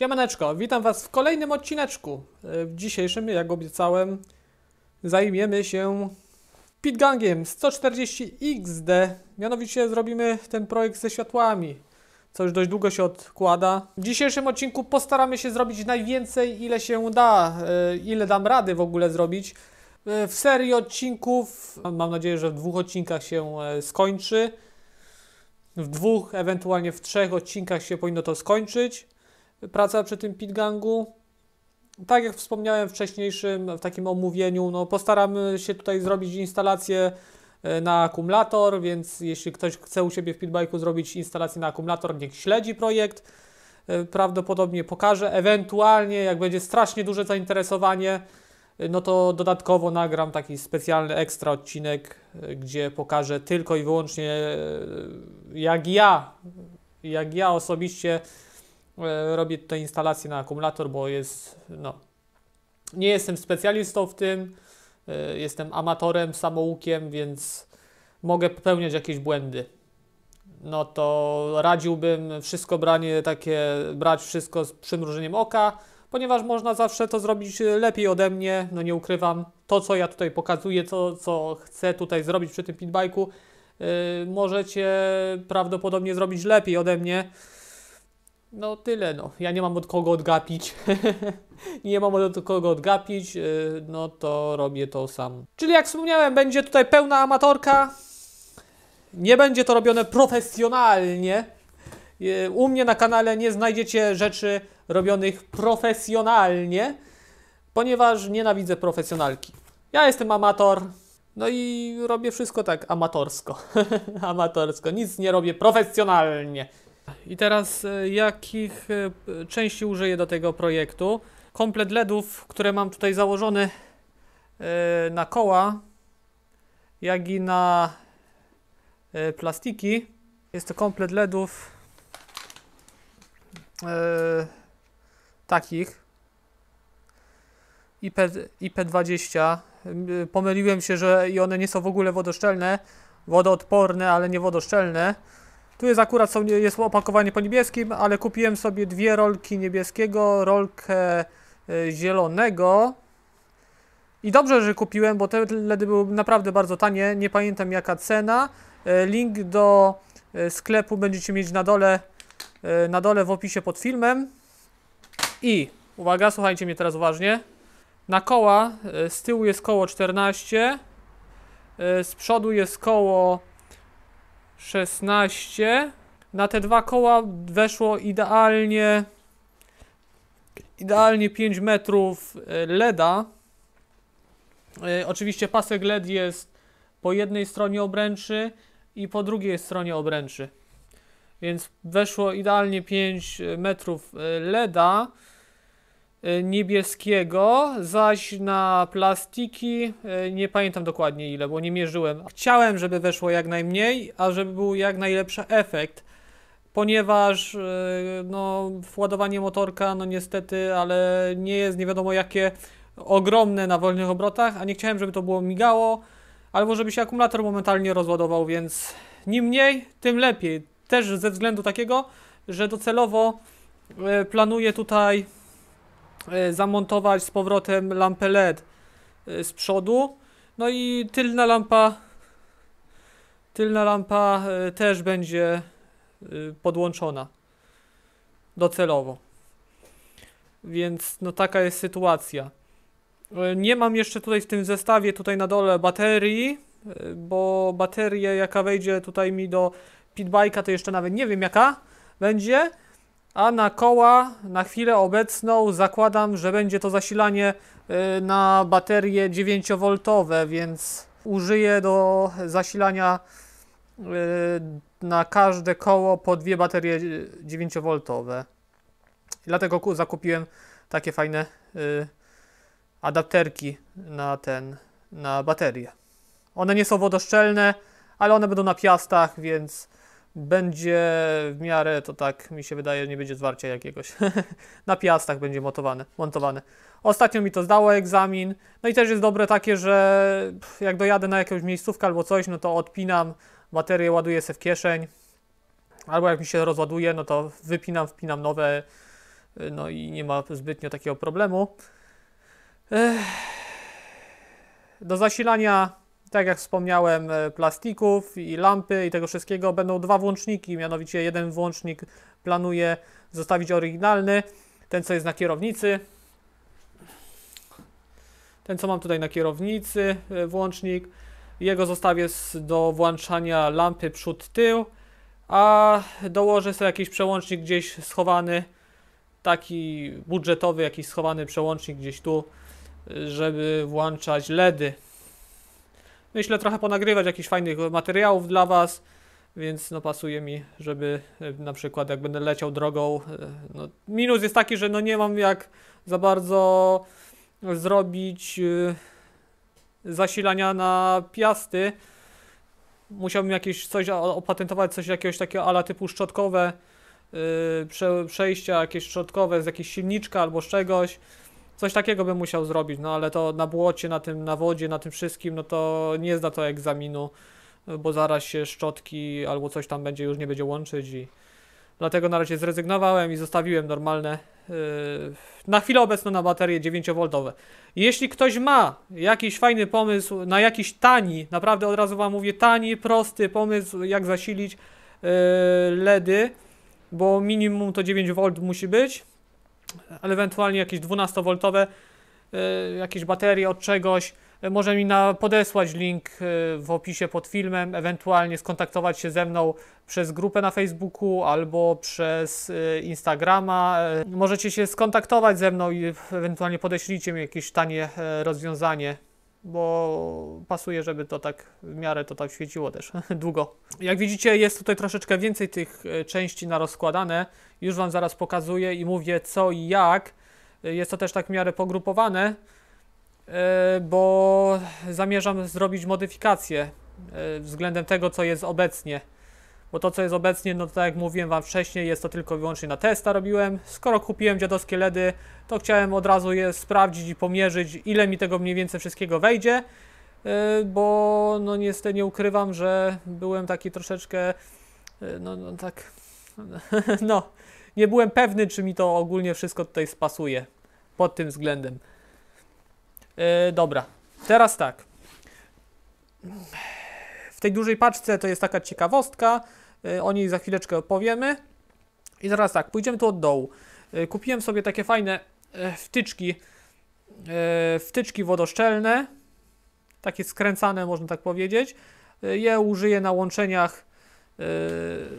Siemaneczko, witam was w kolejnym odcineczku. E, w dzisiejszym, jak obiecałem, zajmiemy się Pitgangiem 140XD. Mianowicie zrobimy ten projekt ze światłami, co już dość długo się odkłada. W dzisiejszym odcinku postaramy się zrobić najwięcej, ile się da, e, ile dam rady w ogóle zrobić. E, w serii odcinków, mam nadzieję, że w dwóch odcinkach się skończy. W dwóch, ewentualnie w trzech odcinkach się powinno to skończyć praca przy tym pitgangu. Tak jak wspomniałem w wcześniejszym, w takim omówieniu, no postaramy się tutaj zrobić instalację e, na akumulator, więc jeśli ktoś chce u siebie w pitbike'u zrobić instalację na akumulator, niech śledzi projekt. E, prawdopodobnie pokaże, ewentualnie jak będzie strasznie duże zainteresowanie, e, no to dodatkowo nagram taki specjalny ekstra odcinek, gdzie pokażę tylko i wyłącznie jak ja, jak ja osobiście E, robię tutaj instalację na akumulator, bo jest, no, nie jestem specjalistą w tym, e, jestem amatorem, samoukiem, więc mogę popełniać jakieś błędy. No to radziłbym wszystko branie takie, brać wszystko z przymrużeniem oka, ponieważ można zawsze to zrobić lepiej ode mnie, no nie ukrywam. To, co ja tutaj pokazuję, to, co chcę tutaj zrobić przy tym pitbike'u, yy, e, możecie prawdopodobnie zrobić lepiej ode mnie, no tyle, no. Ja nie mam od kogo odgapić. nie mam od kogo odgapić, y, no to robię to sam. Czyli jak wspomniałem, będzie tutaj pełna amatorka. Nie będzie to robione profesjonalnie. Y, u mnie na kanale nie znajdziecie rzeczy robionych profesjonalnie, ponieważ nienawidzę profesjonalki. Ja jestem amator, no i robię wszystko tak amatorsko. amatorsko, nic nie robię profesjonalnie. I teraz e, jakich e, części użyję do tego projektu? Komplet LEDów, które mam tutaj założony e, na koła, jak i na plastiki. Jest to komplet LEDów takich IP, IP20. Pomyliłem się, że i one nie są w ogóle wodoszczelne, wodoodporne, ale nie wodoszczelne. Tu jest akurat są, jest opakowanie po niebieskim, ale kupiłem sobie dwie rolki niebieskiego, rolkę e, zielonego. I dobrze, że kupiłem, bo te LEDy były naprawdę bardzo tanie, nie pamiętam jaka cena. E, link do e, sklepu będziecie mieć na dole, na dole w opisie pod filmem. I uwaga, słuchajcie mnie teraz uważnie. Na koła z tyłu jest koło 14, z przodu jest koło 16. Na te dwa koła weszło idealnie idealnie 5 metrów e, LEDa. E, oczywiście pasek LED jest po jednej stronie obręczy i po drugiej stronie obręczy. Więc weszło idealnie 5 metrów e, LEDa. E, niebieskiego, zaś na plastiki e, nie pamiętam dokładnie ile, bo nie mierzyłem. Chciałem, żeby weszło jak najmniej, a żeby był jak najlepszy efekt, ponieważ e, no, władowanie motorka, no niestety, ale nie jest nie wiadomo jakie ogromne na wolnych obrotach, a nie chciałem, żeby to było migało, albo żeby się akumulator momentalnie rozładował, więc ni mniej, tym lepiej. Też ze względu takiego, że docelowo planuję tutaj E, zamontować z powrotem lampę LED e, z przodu. No i tylna lampa tylna lampa e, też będzie podłączona docelowo. Więc no taka jest sytuacja. Nie mam jeszcze tutaj w tym zestawie tutaj na dole baterii, bo bateria jaka wejdzie tutaj mi do pitbike'a to jeszcze nawet nie wiem jaka będzie, a na koła na chwilę obecną zakładam, że będzie to zasilanie y, na baterie 9V, więc użyję do zasilania y, na każde koło po dwie baterie 9V. Dlatego zakupiłem takie fajne y, adapterki na ten, na baterie. One nie są wodoszczelne, ale one będą na piastach, więc będzie w miarę, to tak mi się wydaje, nie będzie zwarcia jakiegoś. na piastach będzie montowane, montowane. Ostatnio mi to zdało egzamin. No i też jest dobre takie, że jak dojadę na jakąś miejscówkę albo coś, no to odpinam, baterię ładuję sobie w kieszeń. Albo jak mi się rozładuje, no to wypinam, wpinam nowe. Y, no i nie ma zbytnio takiego problemu. Do zasilania tak jak wspomniałem, e, plastików i lampy i tego wszystkiego będą dwa włączniki, mianowicie jeden włącznik planuję zostawić oryginalny, ten co jest na kierownicy, ten co mam tutaj na kierownicy e, włącznik, jego zostawię do włączania lampy przód tył, a dołożę sobie jakiś przełącznik gdzieś schowany, taki budżetowy, jakiś schowany przełącznik gdzieś tu, e, żeby włączać LEDy myślę trochę ponagrywać jakichś fajnych materiałów dla Was, więc no pasuje mi, żeby e, na przykład jak będę leciał drogą, e, no, minus jest taki, że no nie mam jak za bardzo zrobić e, zasilania na piasty, musiałbym jakieś coś opatentować, coś jakiegoś takiego ala typu szczotkowe, prze, przejścia jakieś szczotkowe z jakiejś silniczka albo z czegoś. Coś takiego bym musiał zrobić, no ale to na błocie, na tym, na wodzie, na tym wszystkim, no to nie zda to egzaminu, bo zaraz się szczotki albo coś tam będzie, już nie będzie łączyć i... Dlatego na razie zrezygnowałem i zostawiłem normalne, yy, na chwilę obecną na baterie 9V. Jeśli ktoś ma jakiś fajny pomysł na jakiś tani, naprawdę od razu Wam mówię, tani, prosty pomysł, jak zasilić yy, LEDy, bo minimum to 9V musi być, ewentualnie jakieś 12V, y, jakieś baterie od czegoś, y, może mi na, podesłać link y, w opisie pod filmem, ewentualnie skontaktować się ze mną przez grupę na Facebooku albo przez Instagrama. Możecie się skontaktować ze mną i ewentualnie podeślijcie mi jakieś tanie rozwiązanie bo pasuje, żeby to tak w miarę to tak świeciło też długo. Jak widzicie, jest tutaj troszeczkę więcej tych e, części na rozkładane. Już Wam zaraz pokazuję i mówię co i jak. E, jest to też tak w miarę pogrupowane, e, bo zamierzam zrobić modyfikację względem tego, co jest obecnie bo to co jest obecnie, no tak jak mówiłem Wam wcześniej, jest to tylko i wyłącznie na testa robiłem. Skoro kupiłem dziadowskie LEDy, to chciałem od razu je sprawdzić i pomierzyć, ile mi tego mniej więcej wszystkiego wejdzie, y, bo no niestety nie ukrywam, że byłem taki troszeczkę, y, no, no tak, no, nie byłem pewny, czy mi to ogólnie wszystko tutaj spasuje pod tym względem. Y, dobra, teraz tak. W tej dużej paczce to jest taka ciekawostka. Y, o niej za chwileczkę opowiemy. I zaraz tak, pójdziemy tu od dołu. Y, kupiłem sobie takie fajne e, wtyczki, e, wtyczki wodoszczelne, takie skręcane, można tak powiedzieć. Y, je użyję na łączeniach,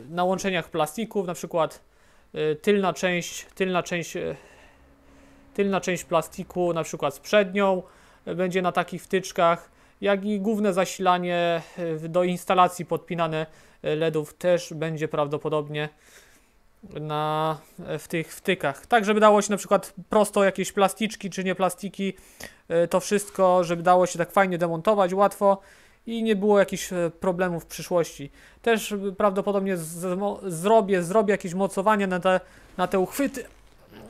na łączeniach plastików, na przykład tylna część, tylna część, e, tylna część plastiku, na przykład z przednią, będzie na takich wtyczkach, jak i główne zasilanie do instalacji podpinane LEDów też będzie prawdopodobnie na, w tych wtykach. Tak, żeby dało się na przykład prosto jakieś plasticzki czy nie plastiki, e, to wszystko, żeby dało się tak fajnie demontować, łatwo i nie było jakichś e, problemów w przyszłości. Też e, prawdopodobnie zrobię, zrobię jakieś mocowanie na te, na te uchwyty,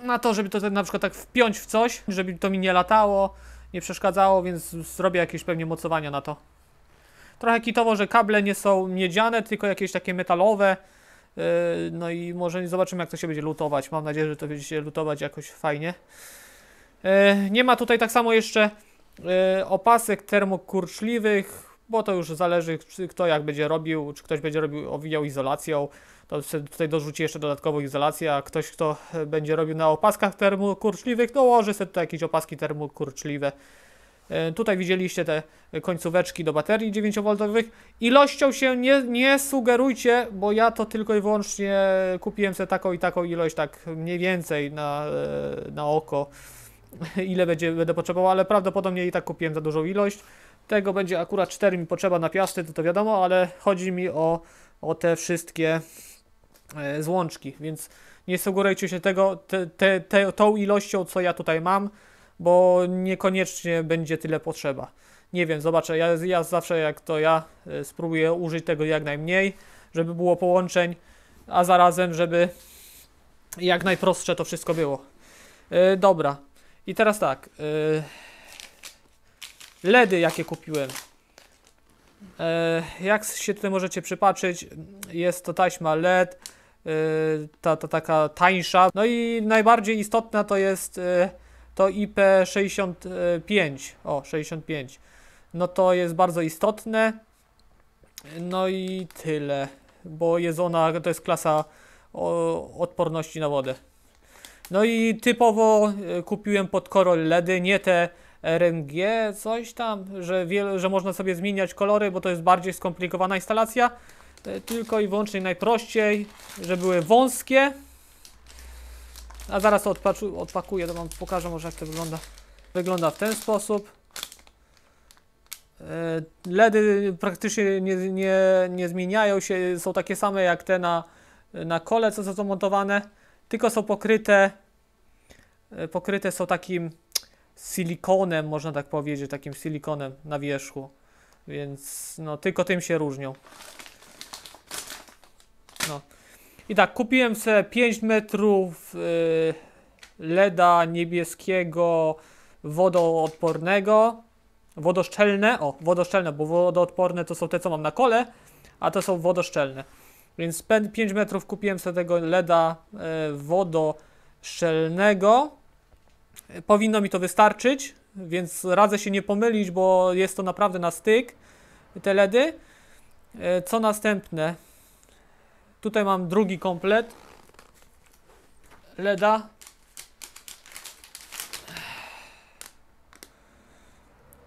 na to, żeby to na przykład tak wpiąć w coś, żeby to mi nie latało, nie przeszkadzało, więc zrobię jakieś pewnie mocowania na to. Trochę kitowo, że kable nie są miedziane, tylko jakieś takie metalowe. E, no i może zobaczymy, jak to się będzie lutować. Mam nadzieję, że to będzie się lutować jakoś fajnie. E, nie ma tutaj tak samo jeszcze e, opasek termokurczliwych, bo to już zależy, kto jak będzie robił, czy ktoś będzie robił, owijał izolacją, to tutaj dorzuci jeszcze dodatkową izolację, a ktoś, kto będzie robił na opaskach termokurczliwych, dołoży no, sobie tutaj jakieś opaski termokurczliwe. E, tutaj widzieliście te końcóweczki do baterii 9V. Ilością się nie, nie sugerujcie, bo ja to tylko i wyłącznie kupiłem sobie taką i taką ilość, tak mniej więcej na, e, na oko, ile będzie, będę potrzebował, ale prawdopodobnie i tak kupiłem za dużą ilość. Tego będzie akurat 4 mi potrzeba na piasty, to to wiadomo, ale chodzi mi o, o te wszystkie e, złączki, więc nie sugerujcie się tego, te, te, te, tą ilością, co ja tutaj mam bo niekoniecznie będzie tyle potrzeba. Nie wiem, zobaczę, ja, ja zawsze jak to ja y, spróbuję użyć tego jak najmniej, żeby było połączeń, a zarazem, żeby jak najprostsze to wszystko było. Yy, dobra, i teraz tak. Yy, LEDy jakie kupiłem. Y, jak się tutaj możecie przypatrzyć, jest to taśma LED, y, ta, ta taka tańsza. No i najbardziej istotna to jest to IP65, o 65, no to jest bardzo istotne. No i tyle, bo jest ona, to jest klasa o, odporności na wodę. No i typowo e, kupiłem pod korol LEDy, nie te RNG, coś tam, że, wiele, że można sobie zmieniać kolory, bo to jest bardziej skomplikowana instalacja. E, tylko i wyłącznie najprościej, że były wąskie. A zaraz to odpakuję, to wam pokażę może jak to wygląda. Wygląda w ten sposób. E, LEDy praktycznie nie, nie, nie zmieniają się, są takie same jak te na, na kole, co są zamontowane, tylko są pokryte, e, pokryte są takim silikonem, można tak powiedzieć, takim silikonem na wierzchu, więc no tylko tym się różnią. No. I tak, kupiłem sobie 5 metrów y, LEDa niebieskiego wodoodpornego. Wodoszczelne, o, wodoszczelne, bo wodoodporne to są te, co mam na kole, a to są wodoszczelne. Więc 5 metrów kupiłem sobie tego LEDa y, wodoszczelnego. Powinno mi to wystarczyć, więc radzę się nie pomylić, bo jest to naprawdę na styk te LEDy. Y, co następne? Tutaj mam drugi komplet LEDa.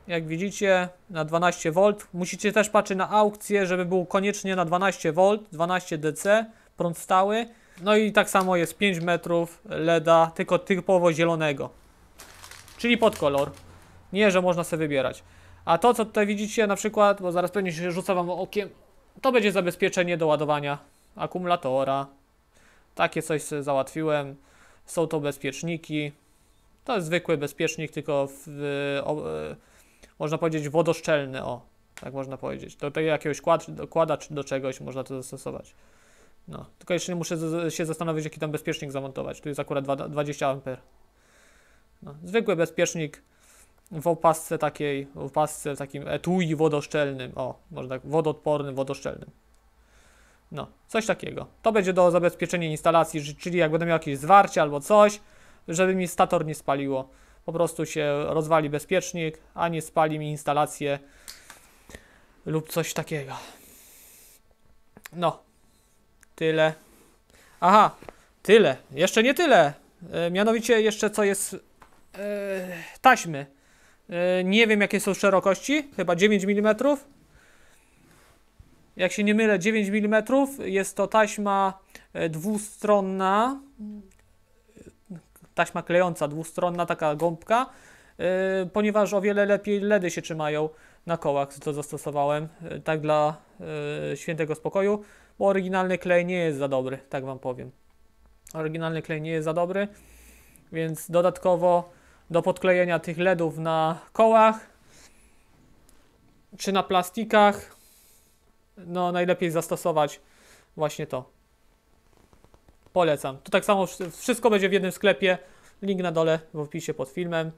Jak widzicie na 12V. Musicie też patrzeć na aukcję, żeby był koniecznie na 12V, 12 DC, prąd stały. No i tak samo jest 5 metrów LEDa, tylko typowo zielonego. Czyli pod kolor. Nie, że można sobie wybierać. A to co tutaj widzicie na przykład, bo zaraz pewnie się rzuca wam okiem, to będzie zabezpieczenie do ładowania akumulatora. Takie coś sobie załatwiłem. Są to bezpieczniki. To jest zwykły bezpiecznik, tylko w, o, e, można powiedzieć wodoszczelny, o, tak można powiedzieć. Do tego jakiegoś kłada czy do czegoś można to zastosować. No, tylko jeszcze muszę się zastanowić, jaki tam bezpiecznik zamontować. Tu jest akurat 20 A. No, zwykły bezpiecznik w opasce takiej, w opasce w takim etui wodoszczelnym, o, można tak, wodoodpornym, wodoszczelnym. No, coś takiego. To będzie do zabezpieczenia instalacji, czyli jak będę miał jakieś zwarcie albo coś, żeby mi stator nie spaliło. Po prostu się rozwali bezpiecznik, a nie spali mi instalację lub coś takiego. No, tyle. Aha, tyle. Jeszcze nie tyle. E, mianowicie jeszcze co jest e, taśmy. E, nie wiem jakie są szerokości, chyba 9 mm jak się nie mylę, 9 mm. Jest to taśma e, dwustronna, taśma klejąca, dwustronna, taka gąbka, e, ponieważ o wiele lepiej LEDy się trzymają na kołach, co zastosowałem, e, tak dla świętego spokoju, bo oryginalny klej nie jest za dobry, tak Wam powiem. Oryginalny klej nie jest za dobry, więc dodatkowo do podklejenia tych LEDów na kołach czy na plastikach no najlepiej zastosować właśnie to. Polecam. To tak samo wszystko będzie w jednym sklepie. Link na dole w opisie pod filmem.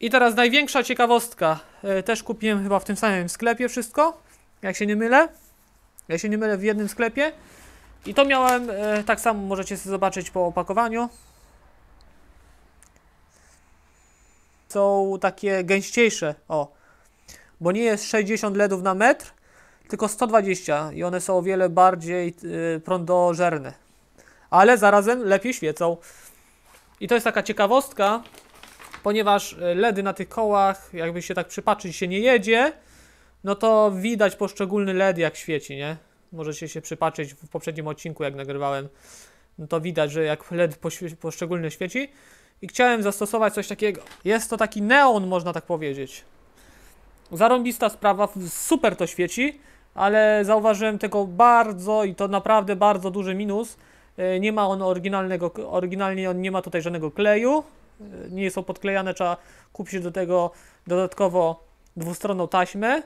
I teraz największa ciekawostka. E, też kupiłem chyba w tym samym sklepie wszystko, jak się nie mylę. jak się nie mylę w jednym sklepie. I to miałem, e, tak samo możecie zobaczyć po opakowaniu. Są takie gęściejsze, o. Bo nie jest 60 LEDów na metr, tylko 120 i one są o wiele bardziej y, prądożerne. Ale zarazem lepiej świecą. I to jest taka ciekawostka, ponieważ y, LEDy na tych kołach, jakby się tak przypatrzyć, się nie jedzie, no to widać poszczególny LED jak świeci, nie? Możecie się przypatrzeć w poprzednim odcinku, jak nagrywałem. No to widać, że jak LED poszczególny świeci. I chciałem zastosować coś takiego. Jest to taki neon, można tak powiedzieć. Zarąbista sprawa, super to świeci ale zauważyłem tego bardzo i to naprawdę bardzo duży minus. E, nie ma on oryginalnego, oryginalnie on nie ma tutaj żadnego kleju, e, nie są podklejane, trzeba kupić do tego dodatkowo dwustronną taśmę.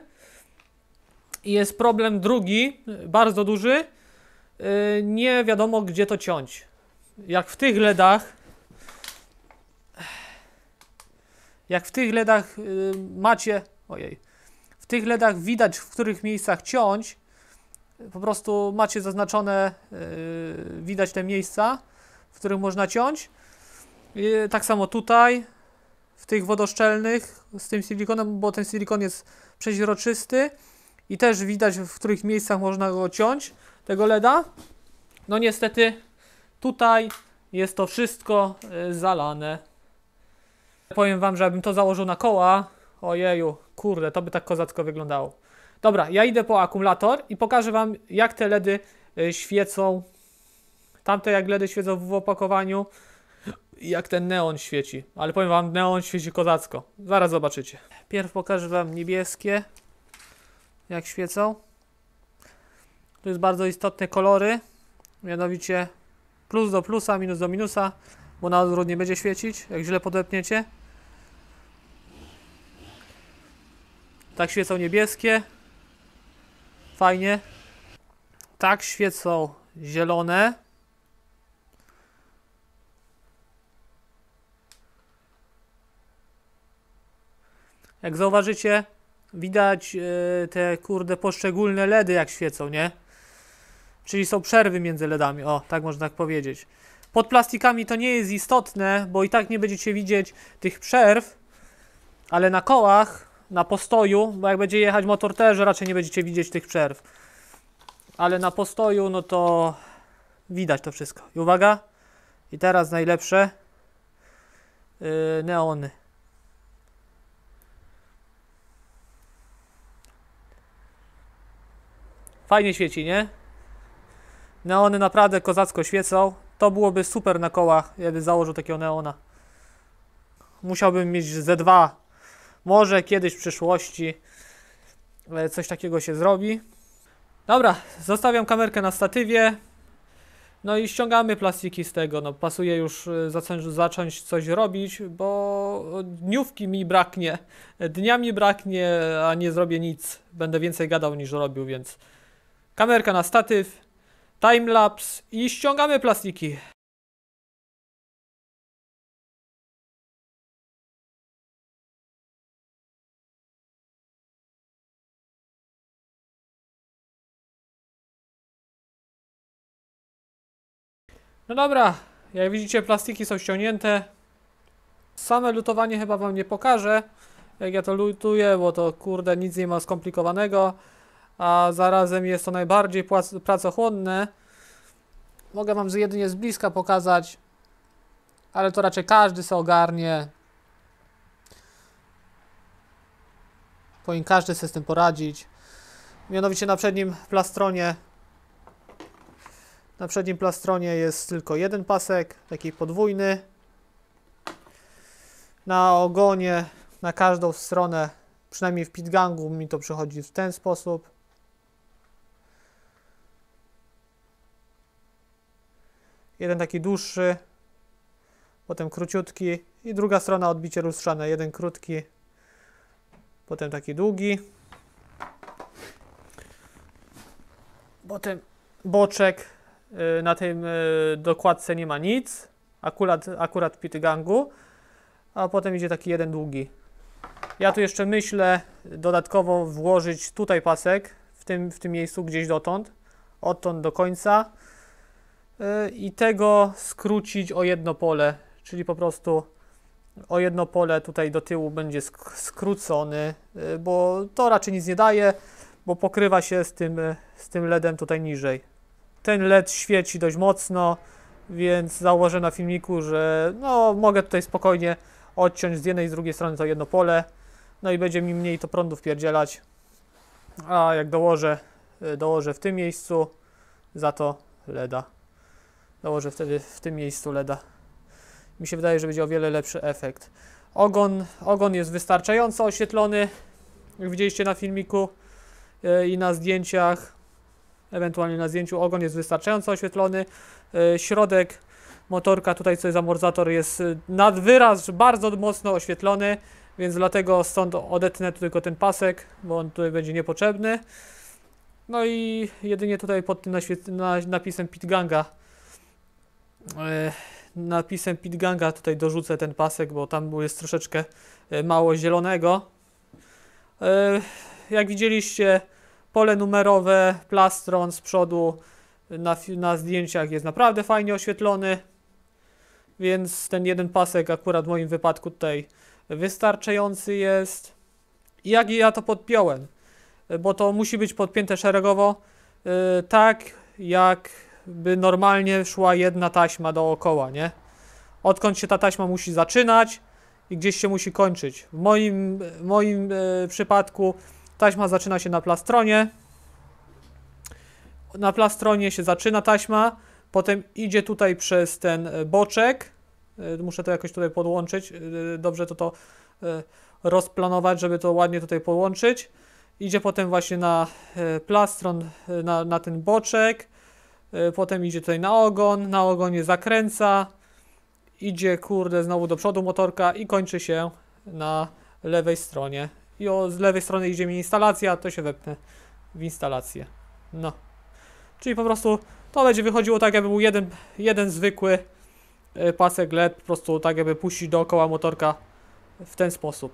I jest problem drugi, e, bardzo duży, nie wiadomo gdzie to ciąć. Jak w tych LEDach, jak w tych LEDach macie, ojej, w tych LEDach widać, w których miejscach ciąć. Po prostu macie zaznaczone, yy, widać te miejsca, w których można ciąć. tak samo tutaj, w tych wodoszczelnych z tym silikonem, bo ten silikon jest przeźroczysty i też widać, w których miejscach można go ciąć, tego LEDa. No niestety tutaj jest to wszystko yy, zalane. Powiem Wam, że jakbym to założył na koła, Ojeju, kurde, to by tak kozacko wyglądało. Dobra, ja idę po akumulator i pokażę Wam, jak te LEDy y, świecą. Tamte jak LEDy świecą w opakowaniu. Jak ten neon świeci. Ale powiem Wam, neon świeci kozacko. Zaraz zobaczycie. Pierw pokażę Wam niebieskie. Jak świecą. To jest bardzo istotne kolory. Mianowicie plus do plusa, minus do minusa. Bo na odwrót nie będzie świecić, jak źle podepniecie. Tak świecą niebieskie. Fajnie. Tak świecą zielone. Jak zauważycie, widać e, te kurde poszczególne LEDy jak świecą, nie? Czyli są przerwy między LEDami, o, tak można tak powiedzieć. Pod plastikami to nie jest istotne, bo i tak nie będziecie widzieć tych przerw, ale na kołach na postoju, bo jak będzie jechać motor też, raczej nie będziecie widzieć tych przerw. Ale na postoju, no to widać to wszystko. I uwaga, i teraz najlepsze yy, neony. Fajnie świeci, nie? Neony naprawdę kozacko świecą. To byłoby super na kołach, jakby założył takiego neona. Musiałbym mieć Z2 może kiedyś w przyszłości e, coś takiego się zrobi. Dobra, zostawiam kamerkę na statywie. No i ściągamy plastiki z tego. No, pasuje już e, zacząć, zacząć coś robić, bo dniówki mi braknie. Dnia mi braknie, a nie zrobię nic. Będę więcej gadał niż robił, więc kamerka na statyw, timelapse i ściągamy plastiki. No dobra, jak widzicie plastiki są ściągnięte. Same lutowanie chyba wam nie pokażę, jak ja to lutuję, bo to kurde nic nie ma skomplikowanego, a zarazem jest to najbardziej pracochłonne. Mogę wam jedynie z bliska pokazać, ale to raczej każdy se ogarnie. Powinien każdy sobie z tym poradzić. Mianowicie na przednim plastronie na przednim plastronie jest tylko jeden pasek, taki podwójny. Na ogonie, na każdą stronę, przynajmniej w pitgangu mi to przychodzi w ten sposób. Jeden taki dłuższy, potem króciutki i druga strona odbicie lustrzane. Jeden krótki, potem taki długi. Potem boczek Y, na tym dokładce nie ma nic, akurat, akurat pit gangu, a potem idzie taki jeden długi. Ja tu jeszcze myślę dodatkowo włożyć tutaj pasek, w tym, w tym miejscu gdzieś dotąd, odtąd do końca y, i tego skrócić o jedno pole, czyli po prostu o jedno pole tutaj do tyłu będzie skrócony, y, bo to raczej nic nie daje, bo pokrywa się z tym, z tym LEDem tutaj niżej. Ten LED świeci dość mocno, więc założę na filmiku, że no, mogę tutaj spokojnie odciąć z jednej i z drugiej strony to jedno pole. No i będzie mi mniej to prądu wpierdzielać. A jak dołożę, e, dołożę w tym miejscu, za to LEDa. Dołożę wtedy w tym miejscu LEDa. Mi się wydaje, że będzie o wiele lepszy efekt. Ogon, ogon jest wystarczająco oświetlony, jak widzieliście na filmiku e, i na zdjęciach ewentualnie na zdjęciu. Ogon jest wystarczająco oświetlony. E, środek motorka, tutaj co jest amortyzator, jest e, nad wyraz bardzo mocno oświetlony, więc dlatego stąd odetnę tylko ten pasek, bo on tutaj będzie niepotrzebny. No i jedynie tutaj pod tym napisem Pitganga e, napisem Pitganga tutaj dorzucę ten pasek, bo tam jest troszeczkę mało zielonego. Jak widzieliście, Pole numerowe, plastron z przodu na, na zdjęciach jest naprawdę fajnie oświetlony. Więc ten jeden pasek akurat w moim wypadku tutaj wystarczający jest. Jak ja to podpiąłem? Bo to musi być podpięte szeregowo, yy, tak jakby normalnie szła jedna taśma dookoła, nie? Odkąd się ta taśma musi zaczynać i gdzieś się musi kończyć. W moim, moim yy, przypadku Taśma zaczyna się na plastronie. Na plastronie się zaczyna taśma, potem idzie tutaj przez ten e, boczek. E, muszę to jakoś tutaj podłączyć, e, dobrze to to rozplanować, żeby to ładnie tutaj połączyć. Idzie potem właśnie na plastron, na, na ten boczek. Potem idzie tutaj na ogon, na ogonie zakręca. Idzie kurde znowu do przodu motorka i kończy się na lewej stronie i o, z lewej strony idzie mi instalacja, to się wepnę w instalację. No. Czyli po prostu to będzie wychodziło tak, jakby był jeden, jeden zwykły e, pasek LED, po prostu tak, jakby puścić dookoła motorka w ten sposób.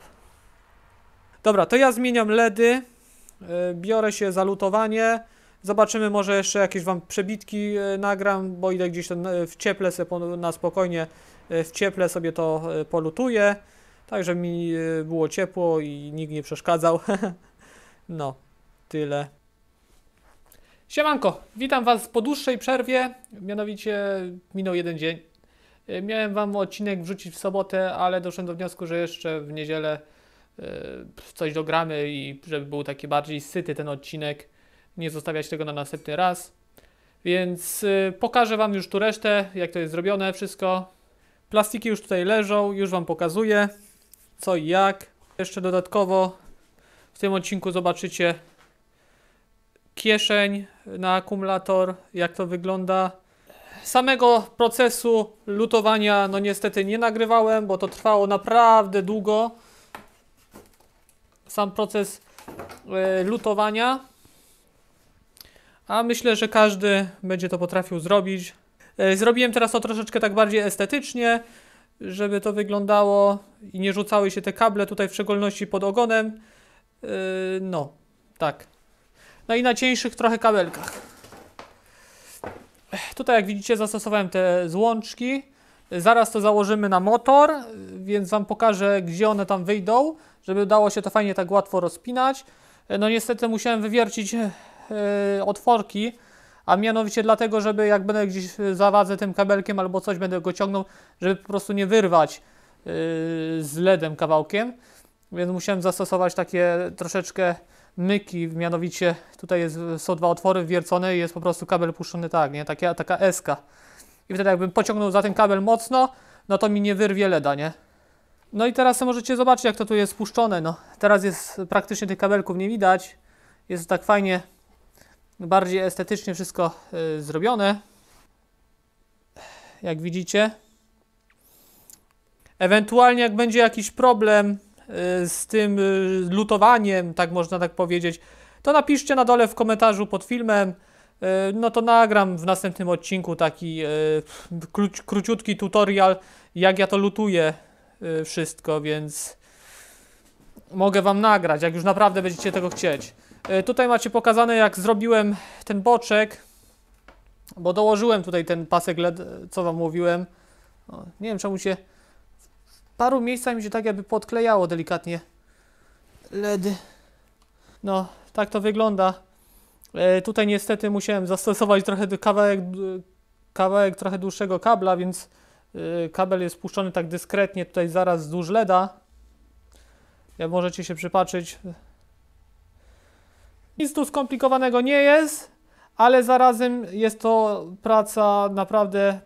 Dobra, to ja zmieniam LEDy, e, biorę się za lutowanie, zobaczymy, może jeszcze jakieś Wam przebitki e, nagram, bo idę gdzieś ten, w cieple sobie na spokojnie, w cieple sobie to polutuję tak żeby mi e, było ciepło i nikt nie przeszkadzał. no, tyle. Siemanko, witam Was po dłuższej przerwie, mianowicie minął jeden dzień. E, miałem Wam odcinek wrzucić w sobotę, ale doszedłem do wniosku, że jeszcze w niedzielę e, coś dogramy i żeby był taki bardziej syty ten odcinek, nie zostawiać tego na następny raz. Więc pokażę Wam już tu resztę, jak to jest zrobione wszystko. Plastiki już tutaj leżą, już Wam pokazuję co i jak. Jeszcze dodatkowo w tym odcinku zobaczycie kieszeń na akumulator, jak to wygląda. Samego procesu lutowania no niestety nie nagrywałem, bo to trwało naprawdę długo. Sam proces e, lutowania. A myślę, że każdy będzie to potrafił zrobić. E, zrobiłem teraz to troszeczkę tak bardziej estetycznie żeby to wyglądało i nie rzucały się te kable tutaj w szczególności pod ogonem. Yy, no, tak. No i na cieńszych trochę kabelkach. Tutaj jak widzicie zastosowałem te złączki. Zaraz to założymy na motor, więc Wam pokażę gdzie one tam wyjdą, żeby dało się to fajnie tak łatwo rozpinać. No niestety musiałem wywiercić yy, otworki, a mianowicie dlatego, żeby jak będę gdzieś e, zawadzę tym kabelkiem albo coś, będę go ciągnął, żeby po prostu nie wyrwać e, z LEDem kawałkiem, więc musiałem zastosować takie troszeczkę myki, mianowicie tutaj jest, e, są dwa otwory wiercone i jest po prostu kabel puszczony tak, nie? Taka, taka eska. I wtedy jakbym pociągnął za ten kabel mocno, no to mi nie wyrwie LEDa, nie? No i teraz możecie zobaczyć, jak to tu jest spuszczone. No, teraz jest praktycznie tych kabelków nie widać. Jest tak fajnie bardziej estetycznie wszystko y, zrobione. Jak widzicie. Ewentualnie jak będzie jakiś problem y, z tym y, lutowaniem, tak można tak powiedzieć, to napiszcie na dole w komentarzu pod filmem. No to nagram w następnym odcinku taki króciutki tutorial, jak ja to lutuję wszystko, więc mogę wam nagrać, jak już naprawdę będziecie tego chcieć. E, tutaj macie pokazane jak zrobiłem ten boczek, bo dołożyłem tutaj ten pasek LED, e, co Wam mówiłem. O, nie wiem czemu się w paru miejscach mi się tak jakby podklejało delikatnie LEDy. No, tak to wygląda. E, tutaj niestety musiałem zastosować trochę kawałek, kawałek trochę dłuższego kabla, więc e, kabel jest puszczony tak dyskretnie tutaj zaraz wzdłuż LEDa. Jak możecie się przypatrzyć, nic tu skomplikowanego nie jest, ale zarazem jest to praca naprawdę...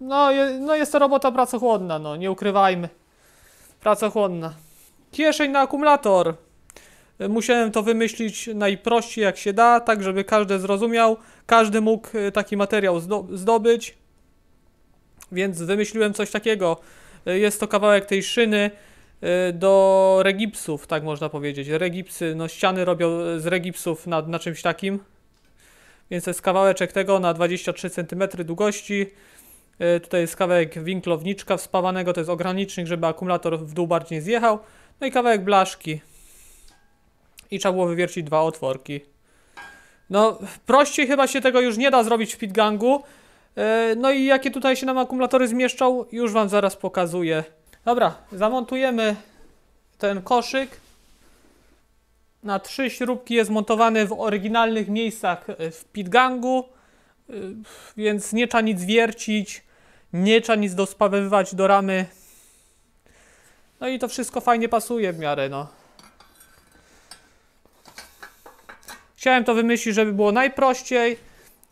No, no jest to robota pracochłonna, no nie ukrywajmy. Pracochłonna. Kieszeń na akumulator. Musiałem to wymyślić najprościej jak się da, tak żeby każdy zrozumiał, każdy mógł e, taki materiał zdobyć. Więc wymyśliłem coś takiego. E, jest to kawałek tej szyny, Y, do regipsów, tak można powiedzieć. Regipsy, no ściany robią y, z regipsów na, na czymś takim. Więc jest kawałeczek tego na 23 cm długości. Y, tutaj jest kawałek winklowniczka wspawanego, to jest ogranicznik, żeby akumulator w dół bardziej zjechał. No i kawałek blaszki. I trzeba było wywiercić dwa otworki. No, prościej chyba się tego już nie da zrobić w pitgangu. No i jakie tutaj się nam akumulatory zmieszczą, już Wam zaraz pokazuję. Dobra, zamontujemy ten koszyk. Na trzy śrubki jest montowany w oryginalnych miejscach e, w pitgangu, e, więc nie trzeba nic wiercić, nie trzeba nic dospawywać do ramy. No i to wszystko fajnie pasuje w miarę, no. Chciałem to wymyślić, żeby było najprościej,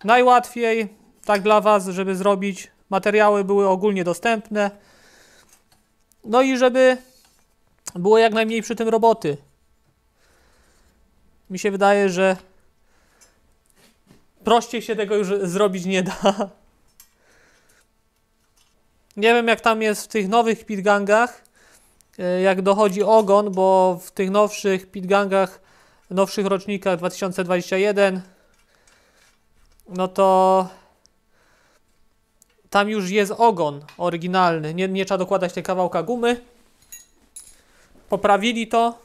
najłatwiej, tak dla Was, żeby zrobić. Materiały były ogólnie dostępne. No i żeby było jak najmniej przy tym roboty. Mi się wydaje, że prościej się tego już zrobić nie da. Nie wiem jak tam jest w tych nowych pitgangach, e, jak dochodzi ogon, bo w tych nowszych pitgangach, nowszych rocznikach 2021, no to tam już jest ogon oryginalny. Nie, nie trzeba dokładać tej kawałka gumy. Poprawili to.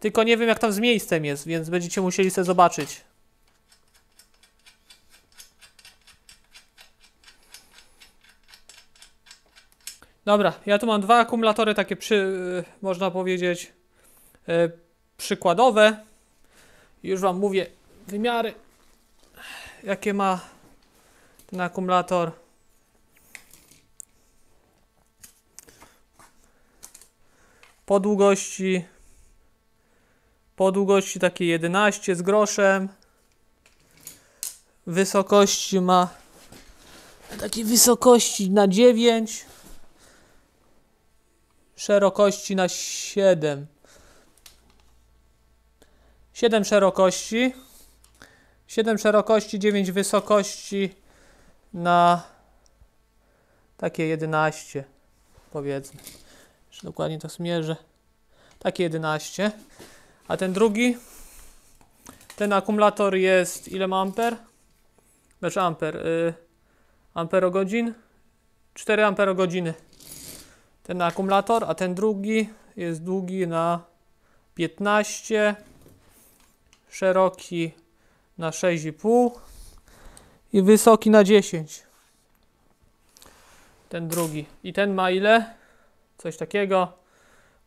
Tylko nie wiem jak tam z miejscem jest, więc będziecie musieli sobie zobaczyć. Dobra, ja tu mam dwa akumulatory takie przy, y, można powiedzieć, y, przykładowe. Już wam mówię wymiary, jakie ma na akumulator. Po długości po długości takie 11 z groszem. Wysokości ma takiej wysokości na 9. Szerokości na 7. 7 szerokości. 7 szerokości, 9 wysokości na takie 11 powiedzmy. Jeszcze dokładnie to zmierzę. Takie 11. A ten drugi, ten akumulator jest ile ma amper? Znaczy amper, y, amperogodzin? 4 amperogodziny. Ten akumulator, a ten drugi jest długi na 15, szeroki na 6,5 i wysoki na 10. Ten drugi. I ten ma ile? Coś takiego.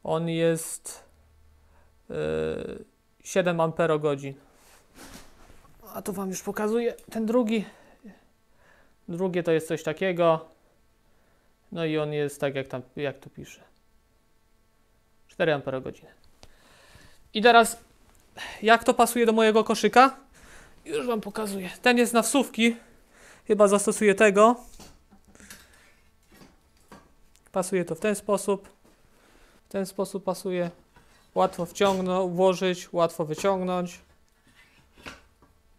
On jest yy, 7 amperogodzin. A to Wam już pokazuję. Ten drugi. Drugie to jest coś takiego. No i on jest tak jak tam, jak tu pisze. 4 amperogodziny. I teraz jak to pasuje do mojego koszyka? Już wam pokazuję. Ten jest na wsówki. Chyba zastosuję tego. Pasuje to w ten sposób. W ten sposób pasuje. Łatwo wciągnąć, włożyć, łatwo wyciągnąć.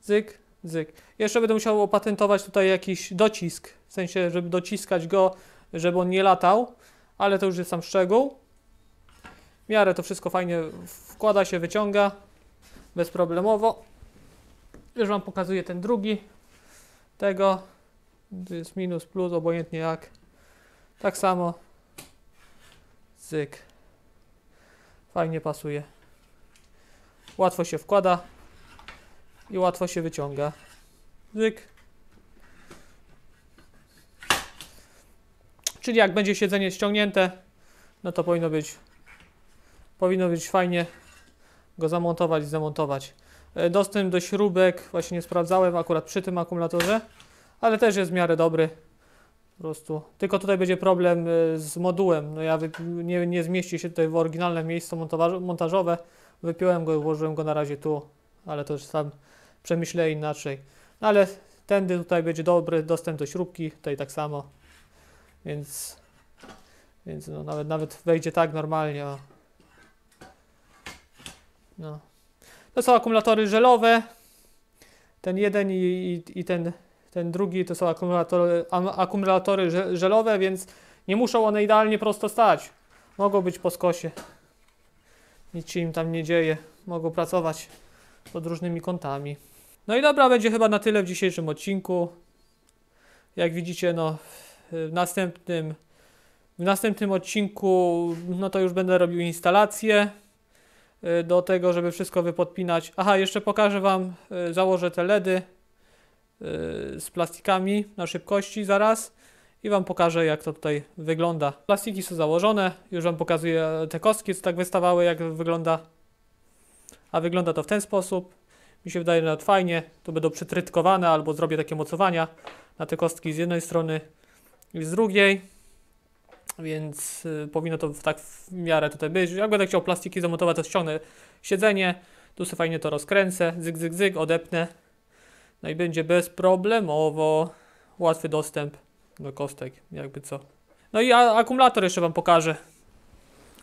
Zyk, zyk. Jeszcze będę musiał opatentować tutaj jakiś docisk. W sensie, żeby dociskać go, żeby on nie latał. Ale to już jest sam szczegół. W miarę to wszystko fajnie wkłada się, wyciąga. Bezproblemowo. Już Wam pokazuję ten drugi tego. To jest minus, plus, obojętnie jak. Tak samo. Cyk. Fajnie pasuje. Łatwo się wkłada i łatwo się wyciąga. Zyk. Czyli jak będzie siedzenie ściągnięte, no to powinno być powinno być fajnie go zamontować i zamontować. E, dostęp do śrubek właśnie nie sprawdzałem akurat przy tym akumulatorze, ale też jest w miarę dobry. Po prostu. Tylko tutaj będzie problem e, z modułem. No ja nie, nie zmieści się tutaj w oryginalne miejsce montażowe. Wypiąłem go i włożyłem go na razie tu, ale to już sam przemyślę inaczej. No ale tędy tutaj będzie dobry dostęp do śrubki, tutaj tak samo. Więc, więc no nawet, nawet wejdzie tak normalnie. No. To są akumulatory żelowe. Ten jeden i, i, i ten, ten drugi to są akumulatory, akumulatory żelowe, więc nie muszą one idealnie prosto stać. Mogą być po skosie. Nic się im tam nie dzieje. Mogą pracować pod różnymi kątami. No i dobra, będzie chyba na tyle w dzisiejszym odcinku. Jak widzicie, no w następnym, w następnym odcinku, no to już będę robił instalację. Y, do tego, żeby wszystko wypodpinać. Aha, jeszcze pokażę Wam, y, założę te LEDy y, z plastikami na szybkości zaraz i Wam pokażę jak to tutaj wygląda. Plastiki są założone, już Wam pokazuję e, te kostki, co tak wystawały, jak wygląda. A wygląda to w ten sposób. Mi się wydaje nawet fajnie, tu będą przytrytkowane albo zrobię takie mocowania na te kostki z jednej strony i z drugiej więc y, powinno to tak w miarę tutaj być. Jak będę chciał plastiki zamontować, to ściągnę siedzenie, tu sobie fajnie to rozkręcę, zyg, zyg, zyg, odepnę. No i będzie bezproblemowo łatwy dostęp do kostek, jakby co. No i akumulator jeszcze Wam pokażę.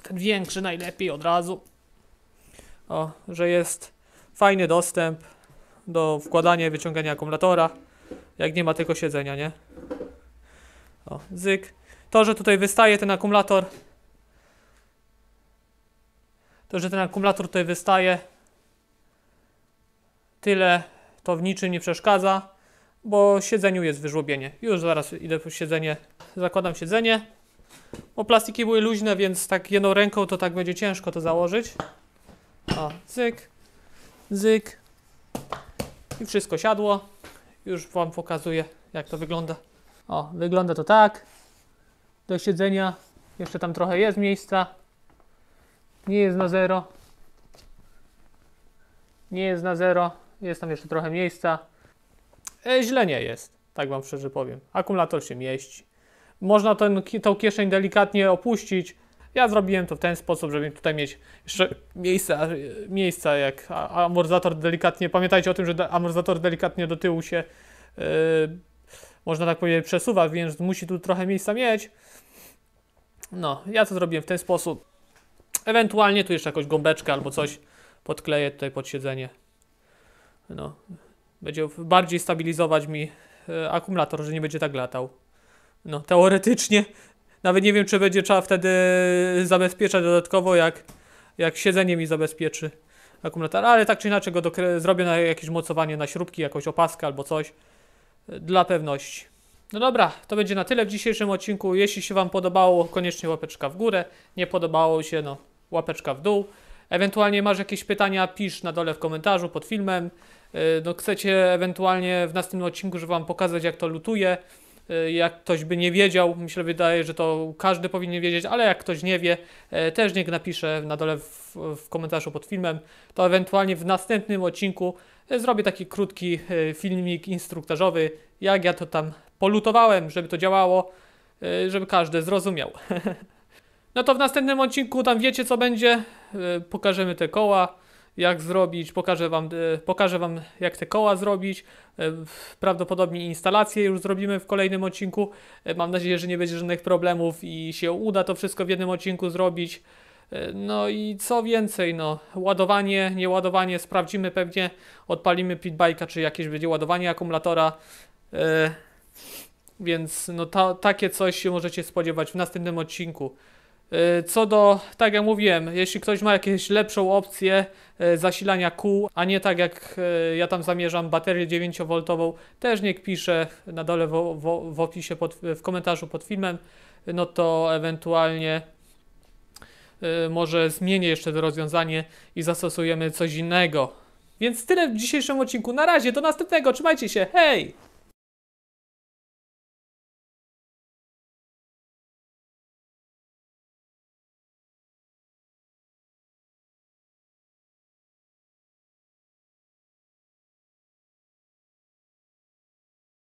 Ten większy najlepiej od razu. O, że jest fajny dostęp do wkładania i wyciągania akumulatora, jak nie ma tylko siedzenia, nie? O, zyk. To, że tutaj wystaje ten akumulator, to, że ten akumulator tutaj wystaje, tyle to w niczym nie przeszkadza, bo siedzeniu jest wyżłobienie. Już zaraz idę po siedzenie, zakładam siedzenie. Bo plastiki były luźne, więc tak jedną ręką to tak będzie ciężko to założyć. O, zyk, zyk. I wszystko siadło. Już Wam pokazuję, jak to wygląda. O, wygląda to tak do siedzenia. Jeszcze tam trochę jest miejsca. Nie jest na zero. Nie jest na zero. Jest tam jeszcze trochę miejsca. E, źle nie jest, tak Wam szczerze powiem. Akumulator się mieści. Można ten, tą kieszeń delikatnie opuścić. Ja zrobiłem to w ten sposób, żeby tutaj mieć jeszcze miejsca, e, miejsca jak amortyzator delikatnie. Pamiętajcie o tym, że amortyzator delikatnie do tyłu się, yy, można tak powiedzieć, przesuwa, więc musi tu trochę miejsca mieć. No, ja to zrobiłem w ten sposób. Ewentualnie tu jeszcze jakąś gąbeczkę albo coś podkleję tutaj pod siedzenie. No, będzie bardziej stabilizować mi e, akumulator, że nie będzie tak latał. No, teoretycznie. Nawet nie wiem, czy będzie trzeba wtedy zabezpieczać dodatkowo, jak, jak siedzenie mi zabezpieczy akumulator. Ale tak czy inaczej go zrobię na jakieś mocowanie na śrubki, jakąś opaskę albo coś. E, dla pewności. No dobra, to będzie na tyle w dzisiejszym odcinku. Jeśli się Wam podobało, koniecznie łapeczka w górę. Nie podobało się, no łapeczka w dół. Ewentualnie masz jakieś pytania, pisz na dole w komentarzu pod filmem. Y, no, chcecie ewentualnie w następnym odcinku, żeby Wam pokazać, jak to lutuje. Y, jak ktoś by nie wiedział, myślę, wydaje, że to każdy powinien wiedzieć, ale jak ktoś nie wie, y, też niech napisze na dole w, w komentarzu pod filmem. To ewentualnie w następnym odcinku zrobię taki krótki filmik instruktażowy, jak ja to tam polutowałem, żeby to działało, y, żeby każdy zrozumiał. No to w następnym odcinku tam wiecie co będzie, y, pokażemy te koła, jak zrobić, pokażę wam, y, pokażę wam jak te koła zrobić, prawdopodobnie instalację już zrobimy w kolejnym odcinku, mam nadzieję, że nie będzie żadnych problemów i się uda to wszystko w jednym odcinku zrobić. No i co więcej, no, ładowanie, nieładowanie sprawdzimy pewnie, odpalimy pitbike'a, czy jakieś będzie ładowanie akumulatora. Więc no takie coś się możecie spodziewać w następnym odcinku. E, co do, tak jak mówiłem, jeśli ktoś ma jakieś lepszą opcję e, zasilania kół, a nie tak jak e, ja tam zamierzam, baterię 9V, też niech pisze na dole w, w, w opisie, pod, w komentarzu pod filmem, no to ewentualnie może zmienię jeszcze to rozwiązanie i zastosujemy coś innego. Więc tyle w dzisiejszym odcinku. Na razie, do następnego, trzymajcie się, hej!